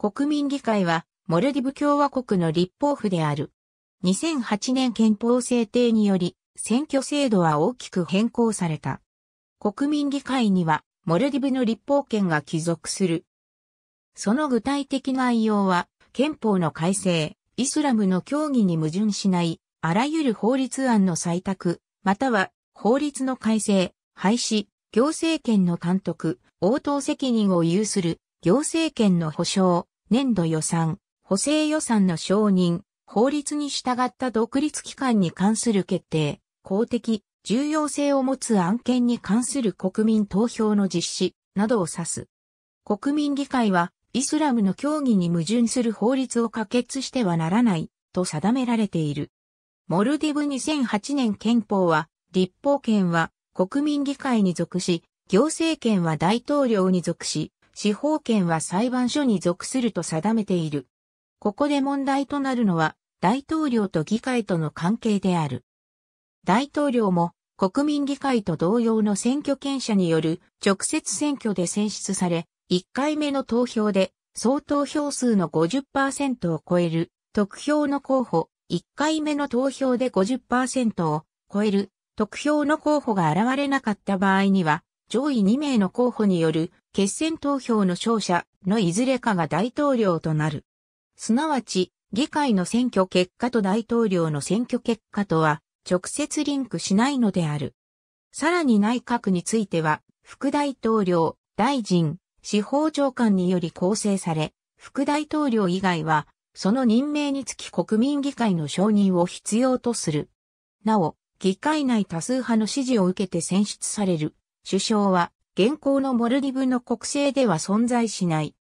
国民議会は、モルディブ共和国の立法府である。2008年憲法制定により、選挙制度は大きく変更された。国民議会には、モルディブの立法権が帰属する。その具体的内容は、憲法の改正、イスラムの教義に矛盾しない、あらゆる法律案の採択、または、法律の改正、廃止、行政権の監督、応答責任を有する行政権の保障、年度予算、補正予算の承認、法律に従った独立機関に関する決定、公的、重要性を持つ案件に関する国民投票の実施、などを指す。国民議会は、イスラムの協議に矛盾する法律を可決してはならない、と定められている。モルディブ2008年憲法は、立法権は国民議会に属し、行政権は大統領に属し、司法権は裁判所に属すると定めている。ここで問題となるのは、大統領と議会との関係である。大統領も国民議会と同様の選挙権者による直接選挙で選出され、1回目の投票で総投票数の50%を超える得票の候補、1回目の投票で50%を超える得票の候補が現れなかった場合には、上位2名の候補による決選投票の勝者のいずれかが大統領となる。すなわち、議会の選挙結果と大統領の選挙結果とは直接リンクしないのである。さらに内閣については、副大統領、大臣、司法長官により構成され、副大統領以外は、その任命につき国民議会の承認を必要とする。なお、議会内多数派の支持を受けて選出される首相は現行のモルディブの国政では存在しない。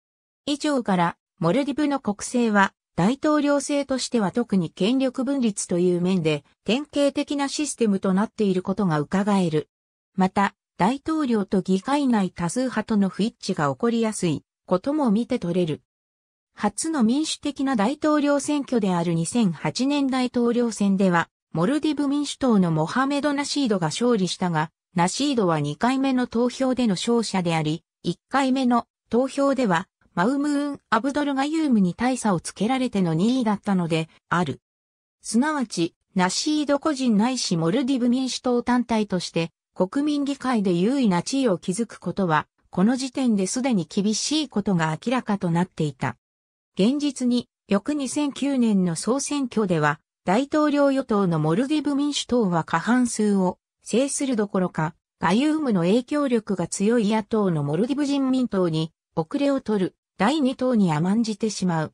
以上からモルディブの国政は大統領制としては特に権力分立という面で典型的なシステムとなっていることが伺える。また、大統領と議会内多数派との不一致が起こりやすいことも見て取れる。初の民主的な大統領選挙である2008年大統領選では、モルディブ民主党のモハメド・ナシードが勝利したが、ナシードは2回目の投票での勝者であり、1回目の投票では、マウムーン・アブドルガユームに大差をつけられての2位だったので、ある。すなわち、ナシード個人ないしモルディブ民主党単体として、国民議会で優位な地位を築くことは、この時点ですでに厳しいことが明らかとなっていた。現実に、翌2009年の総選挙では、大統領与党のモルディブ民主党は過半数を制するどころか、ガユームの影響力が強い野党のモルディブ人民党に遅れを取る第二党に甘んじてしまう。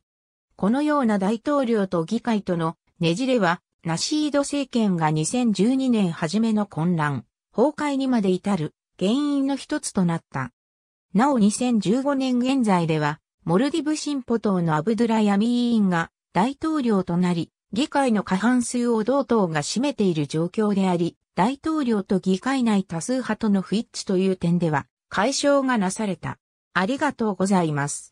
このような大統領と議会とのねじれは、ナシード政権が2012年初めの混乱、崩壊にまで至る原因の一つとなった。なお2015年現在では、モルディブ進歩党のアブドゥラヤミ委員が大統領となり、議会の過半数を同党が占めている状況であり、大統領と議会内多数派との不一致という点では解消がなされた。ありがとうございます。